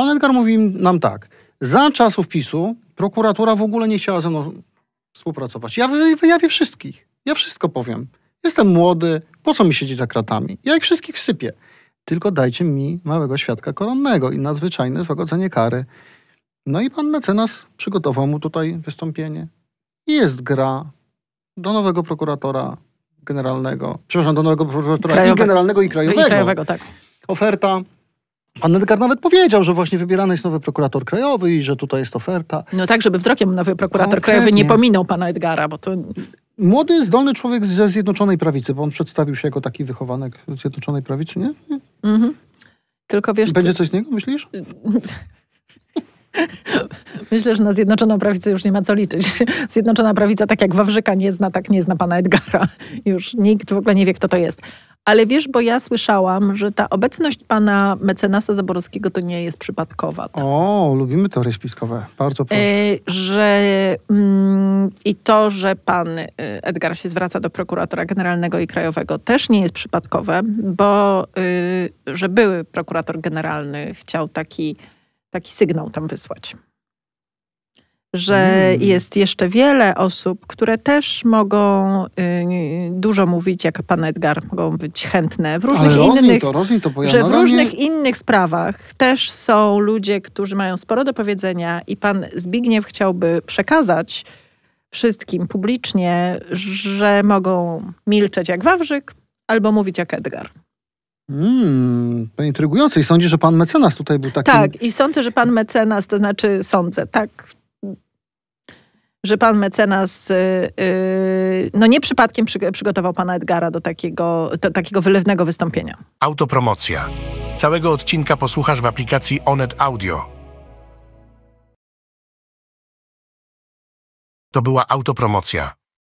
Pan Edgar mówi nam tak. Za czasów PiSu prokuratura w ogóle nie chciała ze mną współpracować. Ja wyjawię wszystkich. Ja wszystko powiem. Jestem młody, po co mi siedzieć za kratami? Ja ich wszystkich wsypię. Tylko dajcie mi małego świadka koronnego i nadzwyczajne złagodzenie kary. No i pan mecenas przygotował mu tutaj wystąpienie. I jest gra do nowego prokuratora generalnego, przepraszam, do nowego prokuratora Krajowe... i generalnego i krajowego. I krajowego tak. Oferta Pan Edgar nawet powiedział, że właśnie wybierany jest nowy prokurator krajowy i że tutaj jest oferta. No tak, żeby wzrokiem nowy prokurator Konkretnie. krajowy nie pominął pana Edgara, bo to... Młody, zdolny człowiek ze Zjednoczonej Prawicy, bo on przedstawił się jako taki wychowanek Zjednoczonej Prawicy, nie? nie. Mhm. Tylko wiesz... Będzie coś z niego, myślisz? Myślę, że na Zjednoczoną Prawicę już nie ma co liczyć. Zjednoczona Prawica, tak jak Wawrzyka nie zna, tak nie zna pana Edgara. Już nikt w ogóle nie wie, kto to jest. Ale wiesz, bo ja słyszałam, że ta obecność pana mecenasa Zaborowskiego to nie jest przypadkowa. Tak? O, lubimy teorie spiskowe. Bardzo proszę. E, że mm, i to, że pan y, Edgar się zwraca do prokuratora generalnego i krajowego też nie jest przypadkowe, bo y, że były prokurator generalny chciał taki, taki sygnał tam wysłać że mm. jest jeszcze wiele osób, które też mogą y, dużo mówić, jak pan Edgar, mogą być chętne w różnych Ale innych, to, to, bo ja że w różnych nie... innych sprawach też są ludzie, którzy mają sporo do powiedzenia i pan Zbigniew chciałby przekazać wszystkim publicznie, że mogą milczeć jak Wawrzyk albo mówić jak Edgar. Hmm, to intrygujące. I sądzi, że pan mecenas tutaj był taki... Tak, i sądzę, że pan mecenas, to znaczy sądzę, tak, że pan mecenas y, y, no nie przypadkiem przygotował pana Edgara do takiego, takiego wylewnego wystąpienia. Autopromocja. Całego odcinka posłuchasz w aplikacji Onet Audio. To była autopromocja.